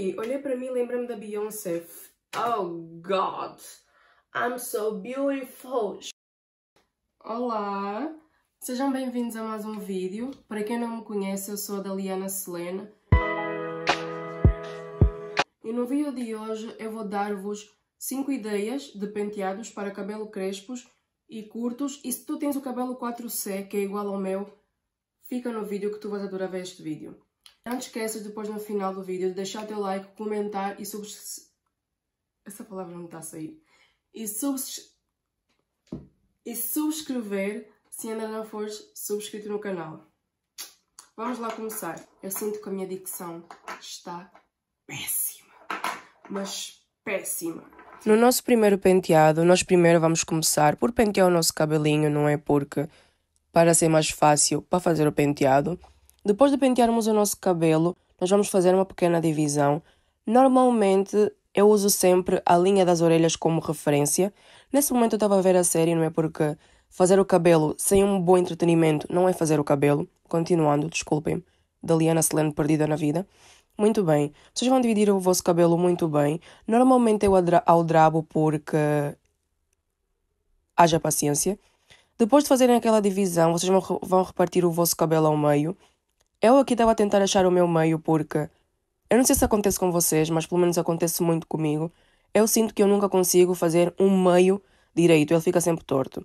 Ai, olhei para mim e me da Beyoncé. Oh, God. I'm so beautiful. Olá. Sejam bem-vindos a mais um vídeo. Para quem não me conhece, eu sou a Daliana Selena. E no vídeo de hoje eu vou dar-vos 5 ideias de penteados para cabelo crespos e curtos. E se tu tens o cabelo 4C, que é igual ao meu, fica no vídeo que tu vais adorar ver este vídeo. Não te esqueças depois no final do vídeo de deixar o teu like, comentar e subscrever. Essa palavra não está a sair. E, subs... e subscrever se ainda não fores subscrito no canal. Vamos lá começar. Eu sinto que a minha dicção está péssima. Mas péssima. No nosso primeiro penteado, nós primeiro vamos começar por pentear o nosso cabelinho, não é? Porque para ser mais fácil para fazer o penteado, depois de pentearmos o nosso cabelo, nós vamos fazer uma pequena divisão. Normalmente eu uso sempre a linha das orelhas como referência. Nesse momento eu estava a ver a série, não é? Porque fazer o cabelo sem um bom entretenimento não é fazer o cabelo. Continuando, desculpem, da Liana Selene perdida na vida. Muito bem, vocês vão dividir o vosso cabelo muito bem. Normalmente eu ao drabo porque haja paciência. Depois de fazerem aquela divisão, vocês vão, vão repartir o vosso cabelo ao meio eu aqui estava a tentar achar o meu meio porque. Eu não sei se acontece com vocês, mas pelo menos acontece muito comigo. Eu sinto que eu nunca consigo fazer um meio direito, ele fica sempre torto.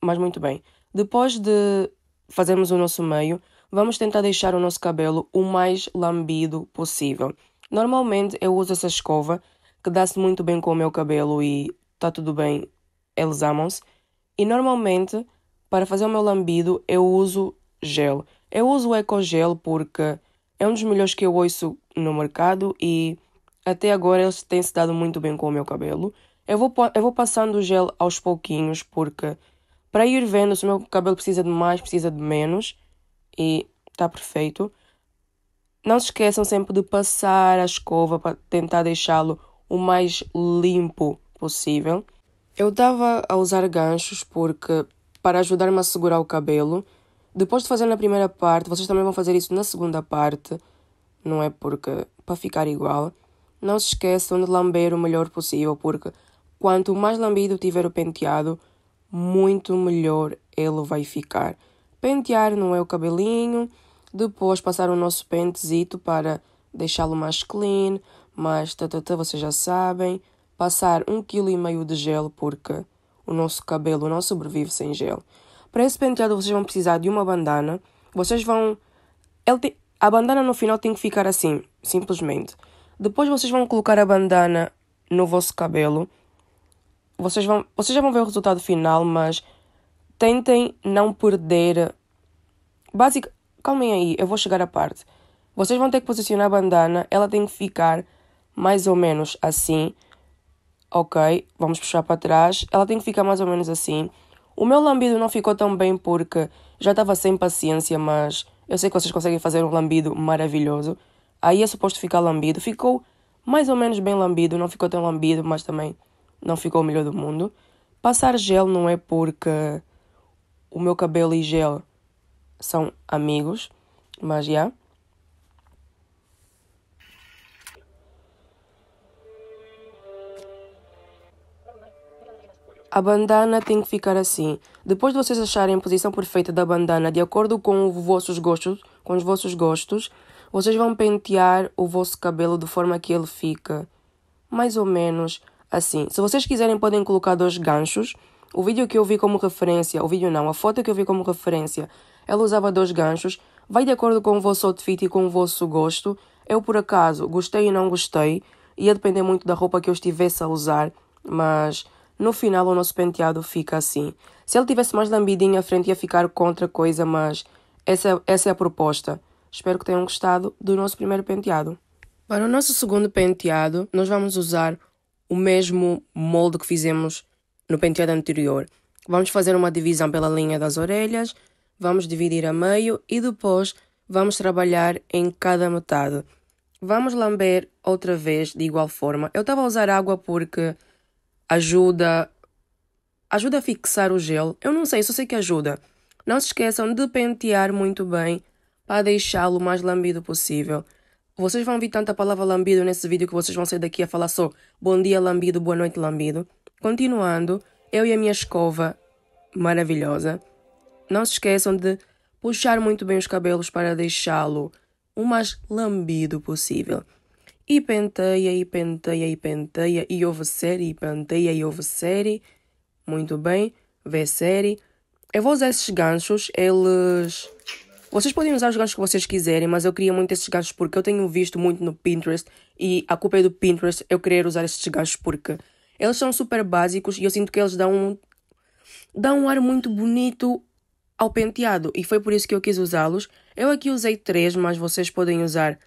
Mas muito bem. Depois de fazermos o nosso meio, vamos tentar deixar o nosso cabelo o mais lambido possível. Normalmente eu uso essa escova, que dá-se muito bem com o meu cabelo e está tudo bem, eles amam-se. E normalmente, para fazer o meu lambido, eu uso gel. Eu uso o Ecogel porque é um dos melhores que eu ouço no mercado e até agora eles têm se dado muito bem com o meu cabelo. Eu vou, eu vou passando o gel aos pouquinhos porque para ir vendo se o meu cabelo precisa de mais, precisa de menos e está perfeito. Não se esqueçam sempre de passar a escova para tentar deixá-lo o mais limpo possível. Eu estava a usar ganchos porque para ajudar-me a segurar o cabelo depois de fazer na primeira parte, vocês também vão fazer isso na segunda parte, não é? Porque para ficar igual, não se esqueçam de lamber o melhor possível, porque quanto mais lambido tiver o penteado, muito melhor ele vai ficar. Pentear não é o cabelinho, depois passar o nosso pentezito para deixá-lo mais clean, mas tatatá, tá, tá, vocês já sabem, passar um quilo e meio de gel porque o nosso cabelo não sobrevive sem gel. Para esse penteado vocês vão precisar de uma bandana. Vocês vão... Te... A bandana no final tem que ficar assim, simplesmente. Depois vocês vão colocar a bandana no vosso cabelo. Vocês, vão... vocês já vão ver o resultado final, mas tentem não perder... Basic, Calmem aí, eu vou chegar à parte. Vocês vão ter que posicionar a bandana, ela tem que ficar mais ou menos assim. Ok, vamos puxar para trás. Ela tem que ficar mais ou menos assim. O meu lambido não ficou tão bem porque já estava sem paciência, mas eu sei que vocês conseguem fazer um lambido maravilhoso. Aí é suposto ficar lambido. Ficou mais ou menos bem lambido, não ficou tão lambido, mas também não ficou o melhor do mundo. Passar gel não é porque o meu cabelo e gel são amigos, mas já. Yeah. A bandana tem que ficar assim. Depois de vocês acharem a posição perfeita da bandana de acordo com, vossos gostos, com os vossos gostos, vocês vão pentear o vosso cabelo de forma que ele fica mais ou menos assim. Se vocês quiserem podem colocar dois ganchos. O vídeo que eu vi como referência, o vídeo não, a foto que eu vi como referência, ela usava dois ganchos. Vai de acordo com o vosso outfit e com o vosso gosto. Eu por acaso gostei e não gostei, ia depender muito da roupa que eu estivesse a usar, mas no final, o nosso penteado fica assim. Se ele tivesse mais lambidinho à frente, ia ficar contra coisa, mas essa, essa é a proposta. Espero que tenham gostado do nosso primeiro penteado. Para o nosso segundo penteado, nós vamos usar o mesmo molde que fizemos no penteado anterior. Vamos fazer uma divisão pela linha das orelhas, vamos dividir a meio e depois vamos trabalhar em cada metade. Vamos lamber outra vez de igual forma. Eu estava a usar água porque ajuda ajuda a fixar o gel. Eu não sei, só sei que ajuda. Não se esqueçam de pentear muito bem para deixá-lo mais lambido possível. Vocês vão ouvir tanta palavra lambido nesse vídeo que vocês vão sair daqui a falar só bom dia lambido, boa noite lambido. Continuando, eu e a minha escova maravilhosa. Não se esqueçam de puxar muito bem os cabelos para deixá-lo o mais lambido possível. E penteia, e penteia, e penteia, e houve série, e penteia, e houve série. Muito bem, vê série. Eu vou usar esses ganchos, eles. Vocês podem usar os ganchos que vocês quiserem, mas eu queria muito esses ganchos porque eu tenho visto muito no Pinterest e a culpa é do Pinterest eu querer usar esses ganchos porque eles são super básicos e eu sinto que eles dão um, dão um ar muito bonito ao penteado e foi por isso que eu quis usá-los. Eu aqui usei três, mas vocês podem usar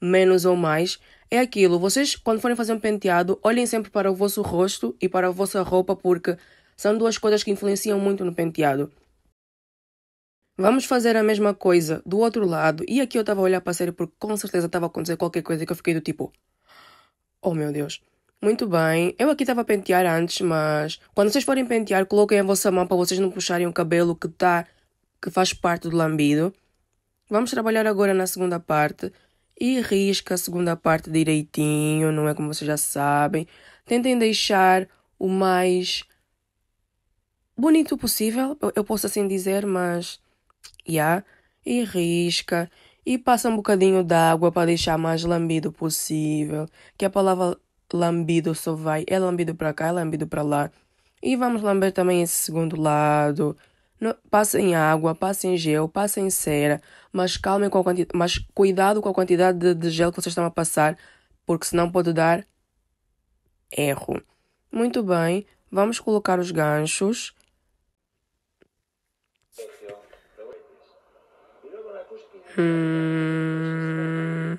menos ou mais, é aquilo. Vocês, quando forem fazer um penteado, olhem sempre para o vosso rosto e para a vossa roupa, porque são duas coisas que influenciam muito no penteado. Vamos fazer a mesma coisa do outro lado. E aqui eu estava a olhar para a série porque com certeza estava a acontecer qualquer coisa que eu fiquei do tipo: Oh meu Deus. Muito bem, eu aqui estava a pentear antes, mas quando vocês forem pentear, coloquem a vossa mão para vocês não puxarem o cabelo que tá, que faz parte do lambido. Vamos trabalhar agora na segunda parte e risca a segunda parte direitinho, não é como vocês já sabem. Tentem deixar o mais bonito possível, eu posso assim dizer, mas yeah, e risca e passa um bocadinho d'água para deixar mais lambido possível, que a palavra lambido só vai é lambido para cá, é lambido para lá. E vamos lamber também esse segundo lado no, passem água, passem gel, passem cera, mas calmem com a quantidade, mas cuidado com a quantidade de, de gel que vocês estão a passar, porque senão pode dar erro. Muito bem, vamos colocar os ganchos. Hum...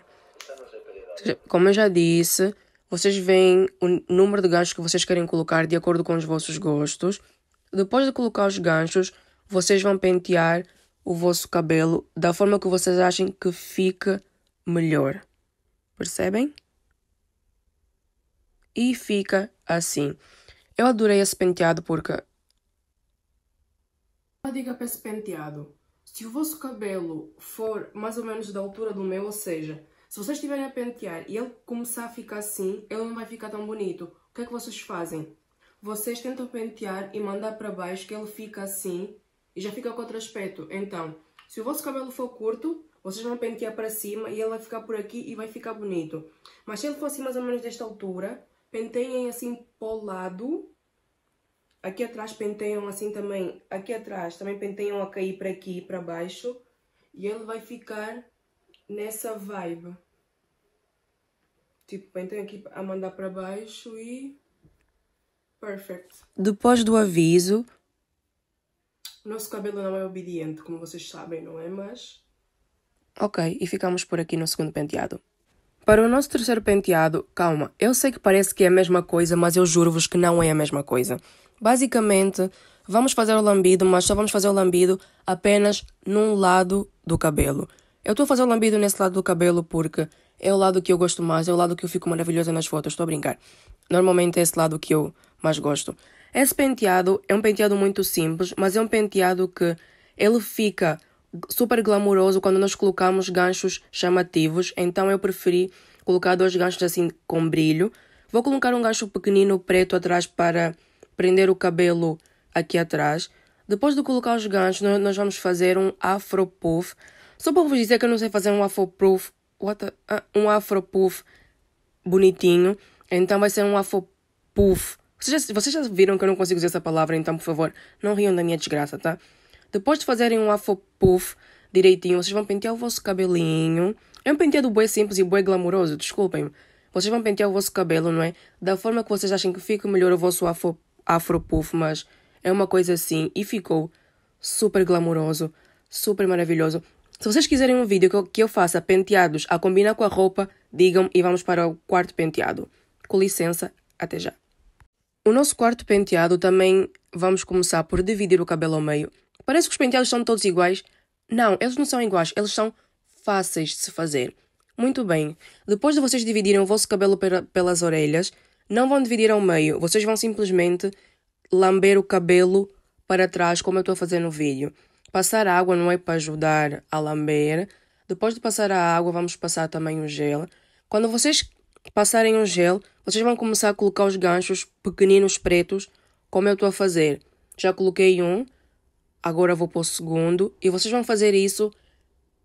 Como eu já disse, vocês veem o número de ganchos que vocês querem colocar de acordo com os vossos gostos. Depois de colocar os ganchos, vocês vão pentear o vosso cabelo da forma que vocês achem que fica melhor. Percebem? E fica assim. Eu adorei esse penteado porque. Uma dica para esse penteado. Se o vosso cabelo for mais ou menos da altura do meu, ou seja, se vocês estiverem a pentear e ele começar a ficar assim, ele não vai ficar tão bonito. O que é que vocês fazem? Vocês tentam pentear e mandar para baixo que ele fica assim e já fica com outro aspecto. Então, se o vosso cabelo for curto, vocês vão pentear para cima e ele vai ficar por aqui e vai ficar bonito. Mas se ele for assim mais ou menos desta altura, penteiem assim para o lado. Aqui atrás penteiam assim também. Aqui atrás também penteiam a cair para aqui e para baixo. E ele vai ficar nessa vibe. Tipo, penteiam aqui a mandar para baixo e... Perfect. Depois do aviso, o nosso cabelo não é obediente, como vocês sabem, não é? Mas. Ok, e ficamos por aqui no segundo penteado. Para o nosso terceiro penteado, calma, eu sei que parece que é a mesma coisa, mas eu juro-vos que não é a mesma coisa. Basicamente, vamos fazer o lambido, mas só vamos fazer o lambido apenas num lado do cabelo. Eu estou a fazer o lambido nesse lado do cabelo porque é o lado que eu gosto mais, é o lado que eu fico maravilhosa nas fotos, estou a brincar. Normalmente é esse lado que eu mais gosto. Esse penteado é um penteado muito simples, mas é um penteado que ele fica super glamouroso quando nós colocamos ganchos chamativos, então eu preferi colocar dois ganchos assim com brilho. Vou colocar um gancho pequenino preto atrás para prender o cabelo aqui atrás. Depois de colocar os ganchos, nós vamos fazer um afro puff. Só para vos dizer que eu não sei fazer um afro puff, a... Ah, um afro puff bonitinho, então vai ser um afro puff vocês já, vocês já viram que eu não consigo dizer essa palavra, então, por favor, não riam da minha desgraça, tá? Depois de fazerem um afro puff direitinho, vocês vão pentear o vosso cabelinho. É um penteado bué simples e bué glamouroso, desculpem-me. Vocês vão pentear o vosso cabelo, não é? Da forma que vocês acham que fica melhor o vosso afro, afro puff, mas é uma coisa assim. E ficou super glamouroso, super maravilhoso. Se vocês quiserem um vídeo que eu, que eu faça penteados a combinar com a roupa, digam e vamos para o quarto penteado. Com licença, até já. O nosso quarto penteado também vamos começar por dividir o cabelo ao meio. Parece que os penteados são todos iguais. Não, eles não são iguais, eles são fáceis de se fazer. Muito bem, depois de vocês dividirem o vosso cabelo pelas orelhas, não vão dividir ao meio, vocês vão simplesmente lamber o cabelo para trás, como eu estou a fazer no vídeo. Passar água não é para ajudar a lamber. Depois de passar a água, vamos passar também o gel. Quando vocês passarem um gel, vocês vão começar a colocar os ganchos pequeninos pretos, como eu estou a fazer. Já coloquei um, agora vou para o segundo, e vocês vão fazer isso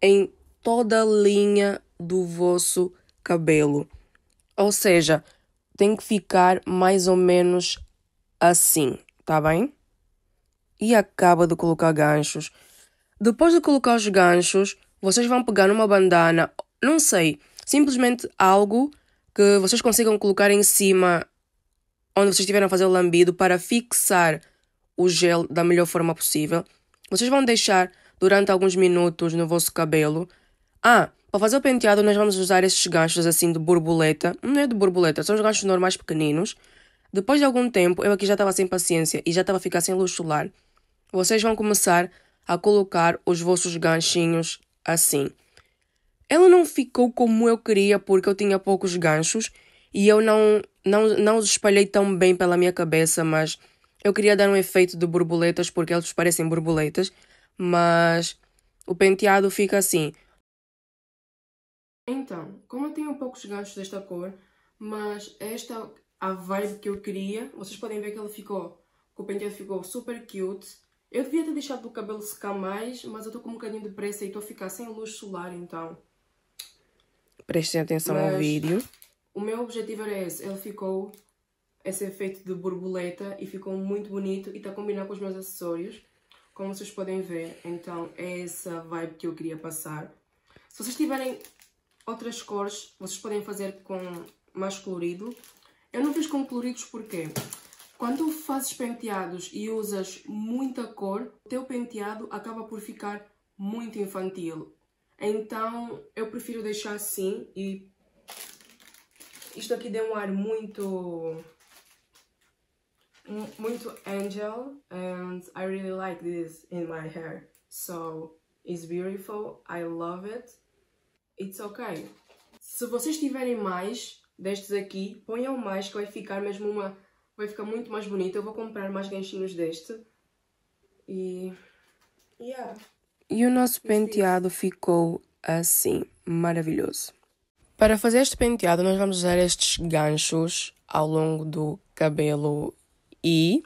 em toda a linha do vosso cabelo. Ou seja, tem que ficar mais ou menos assim, tá bem? E acaba de colocar ganchos. Depois de colocar os ganchos, vocês vão pegar uma bandana, não sei, simplesmente algo que vocês consigam colocar em cima onde vocês estiveram a fazer o lambido para fixar o gel da melhor forma possível. Vocês vão deixar durante alguns minutos no vosso cabelo. Ah, para fazer o penteado nós vamos usar esses ganchos assim de borboleta. Não é de borboleta, são os ganchos normais pequeninos. Depois de algum tempo, eu aqui já estava sem paciência e já estava a ficar sem luz solar. Vocês vão começar a colocar os vossos ganchinhos assim. Ela não ficou como eu queria porque eu tinha poucos ganchos e eu não, não, não os espalhei tão bem pela minha cabeça, mas eu queria dar um efeito de borboletas porque eles parecem borboletas, mas o penteado fica assim. Então, como eu tenho poucos ganchos desta cor, mas esta a vibe que eu queria, vocês podem ver que ela ficou, que o penteado ficou super cute. Eu devia ter deixado o cabelo secar mais, mas eu estou com um bocadinho de pressa e estou a ficar sem luz solar, então... Prestem atenção Mas ao vídeo. O meu objetivo era esse. Ele ficou esse efeito de borboleta e ficou muito bonito e está a combinar com os meus acessórios. Como vocês podem ver, então é essa vibe que eu queria passar. Se vocês tiverem outras cores, vocês podem fazer com mais colorido. Eu não fiz com coloridos porque quando fazes penteados e usas muita cor, o teu penteado acaba por ficar muito infantil. Então eu prefiro deixar assim e isto aqui deu um ar muito muito angel and I really like this in my hair so it's beautiful I love it it's okay se vocês tiverem mais destes aqui ponham mais que vai ficar mesmo uma vai ficar muito mais bonita eu vou comprar mais ganchinhos deste e yeah e o nosso penteado ficou assim, maravilhoso. Para fazer este penteado, nós vamos usar estes ganchos ao longo do cabelo e.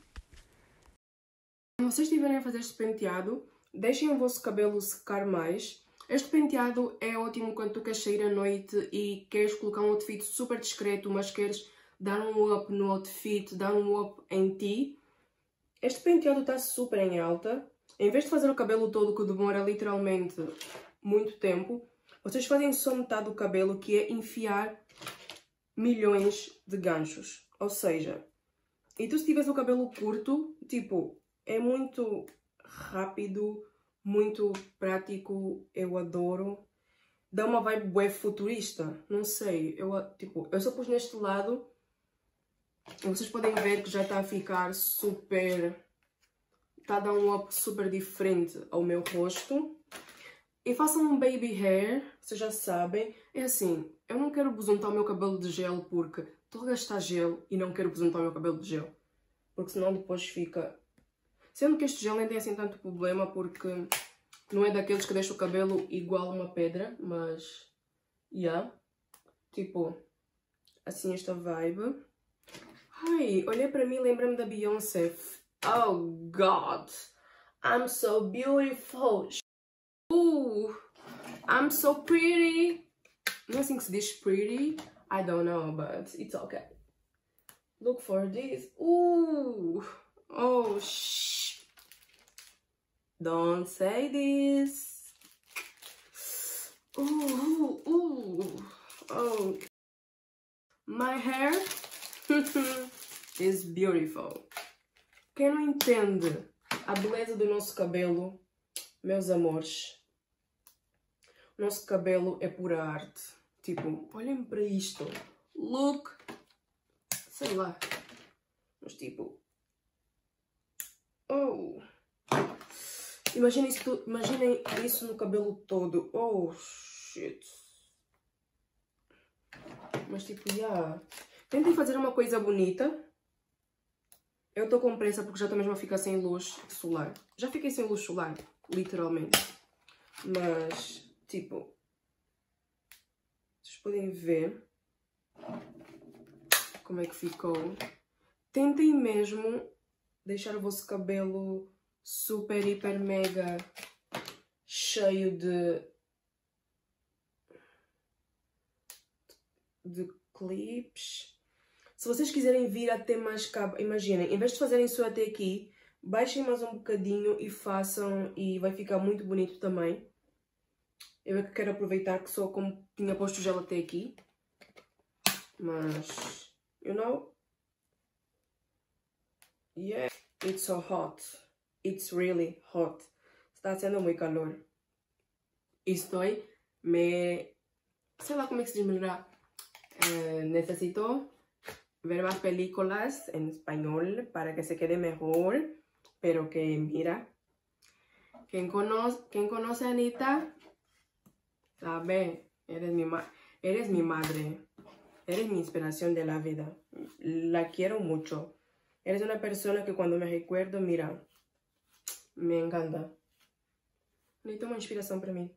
Se vocês estiverem a fazer este penteado, deixem o vosso cabelo secar mais. Este penteado é ótimo quando tu queres sair à noite e queres colocar um outfit super discreto, mas queres dar um up no outfit, dar um up em ti. Este penteado está super em alta em vez de fazer o cabelo todo que demora literalmente muito tempo, vocês fazem só metade do cabelo que é enfiar milhões de ganchos. Ou seja, e tu se tiveres o cabelo curto, tipo, é muito rápido, muito prático, eu adoro. Dá uma vibe bué futurista, não sei, eu tipo, eu só pus neste lado, vocês podem ver que já está a ficar super está a dar um up super diferente ao meu rosto. E façam um baby hair, vocês já sabem. É assim, eu não quero besuntar o meu cabelo de gel porque estou a gastar gel e não quero besuntar o meu cabelo de gel. Porque senão depois fica... Sendo que este gel nem tem assim tanto problema porque não é daqueles que deixa o cabelo igual uma pedra, mas... Yeah. Tipo, assim esta vibe. Ai, olhei para mim e me da Beyoncé. Oh god. I'm so beautiful. Ooh. I'm so pretty. Nothing's this pretty. I don't know, but it's okay. Look for this. Ooh. Oh shh. Don't say this. Ooh, ooh, ooh. Oh. My hair is beautiful. Quem não entende a beleza do nosso cabelo, meus amores, o nosso cabelo é pura arte. Tipo, olhem para isto. Look, sei lá. Mas tipo, oh. Imaginem isso, imaginem isso no cabelo todo. Oh, shit. Mas tipo, já. Yeah. Tentem fazer uma coisa bonita eu estou com pressa porque já estou mesmo a ficar sem luz solar. Já fiquei sem luz solar, literalmente. Mas, tipo, vocês podem ver como é que ficou. Tentem mesmo deixar o vosso cabelo super, hiper, mega cheio de, de clips se vocês quiserem vir até mais cá, imaginem, em vez de fazerem só até aqui, baixem mais um bocadinho e façam e vai ficar muito bonito também. Eu é que quero aproveitar que só como tinha posto o gel até aqui. Mas, you know, yeah, it's so hot. It's really hot. Está sendo muito calor. Isto é, me, sei lá como é que se diz melhorar, uh, necessito ver más películas en español para que se quede mejor, pero que mira, ¿Quién conoce, conoce a Anita, sabe, eres mi, eres mi madre, eres mi inspiración de la vida, la quiero mucho, eres una persona que cuando me recuerdo, mira, me encanta, Anita una inspiración para mí.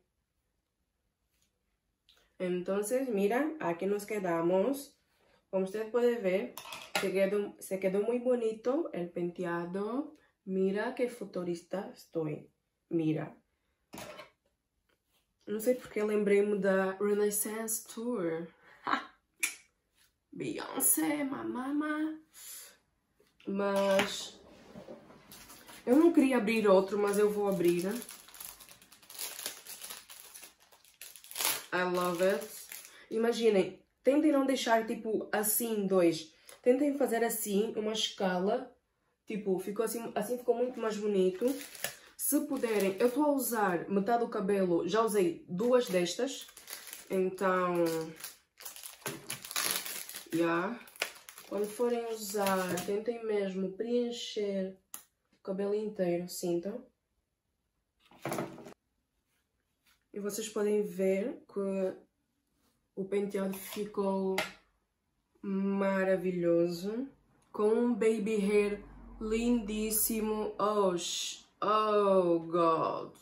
Entonces, mira, aquí nos quedamos. Como ustedes pueden ver, se quedó, se quedó muy bonito el penteado. Mira qué futurista estoy. Mira. Não sei porque lembrei-me da Renaissance Tour. Beyoncé, mamama. Mas... Eu não queria abrir outro, mas eu vou abrir. I love it. Imaginem, Tentem não deixar tipo assim dois. Tentem fazer assim, uma escala. Tipo, ficou assim, assim ficou muito mais bonito. Se puderem, eu estou a usar metade do cabelo, já usei duas destas. Então, já. Yeah. Quando forem usar, tentem mesmo preencher o cabelo inteiro, sintam. E vocês podem ver que o penteado ficou maravilhoso, com um baby hair lindíssimo. Oh, oh God!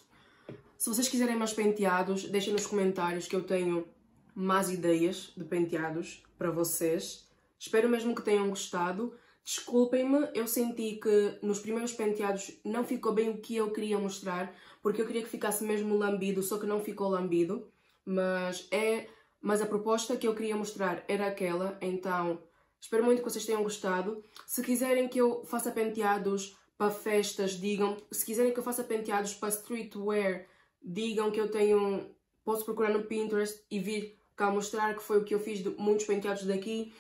Se vocês quiserem mais penteados, deixem nos comentários que eu tenho mais ideias de penteados para vocês. Espero mesmo que tenham gostado. Desculpem-me, eu senti que nos primeiros penteados não ficou bem o que eu queria mostrar, porque eu queria que ficasse mesmo lambido, só que não ficou lambido. Mas é mas a proposta que eu queria mostrar era aquela, então espero muito que vocês tenham gostado. Se quiserem que eu faça penteados para festas, digam. Se quiserem que eu faça penteados para streetwear, digam que eu tenho... Posso procurar no Pinterest e vir cá mostrar que foi o que eu fiz de muitos penteados daqui.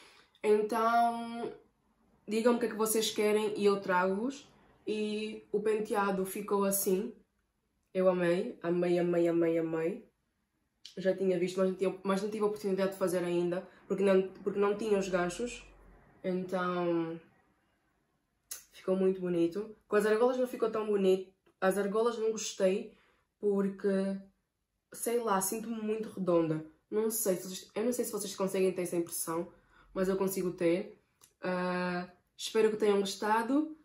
Então, digam-me o que é que vocês querem e eu trago-vos. E o penteado ficou assim. Eu amei, amei, amei, amei, amei já tinha visto, mas não, tinha, mas não tive a oportunidade de fazer ainda, porque não, porque não tinha os ganchos, então ficou muito bonito. Com as argolas não ficou tão bonito, as argolas não gostei, porque, sei lá, sinto-me muito redonda. Não sei, se, eu não sei se vocês conseguem ter essa impressão, mas eu consigo ter. Uh, espero que tenham gostado.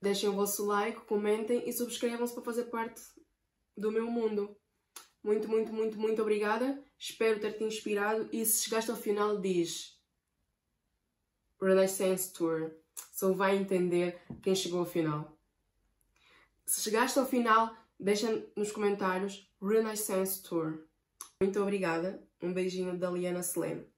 Deixem o vosso like, comentem e subscrevam-se para fazer parte do meu mundo. Muito, muito, muito, muito obrigada. Espero ter-te inspirado e se chegaste ao final diz Renaissance Tour. Só vai entender quem chegou ao final. Se chegaste ao final, deixa nos comentários Renaissance Tour. Muito obrigada. Um beijinho da Liana Selene.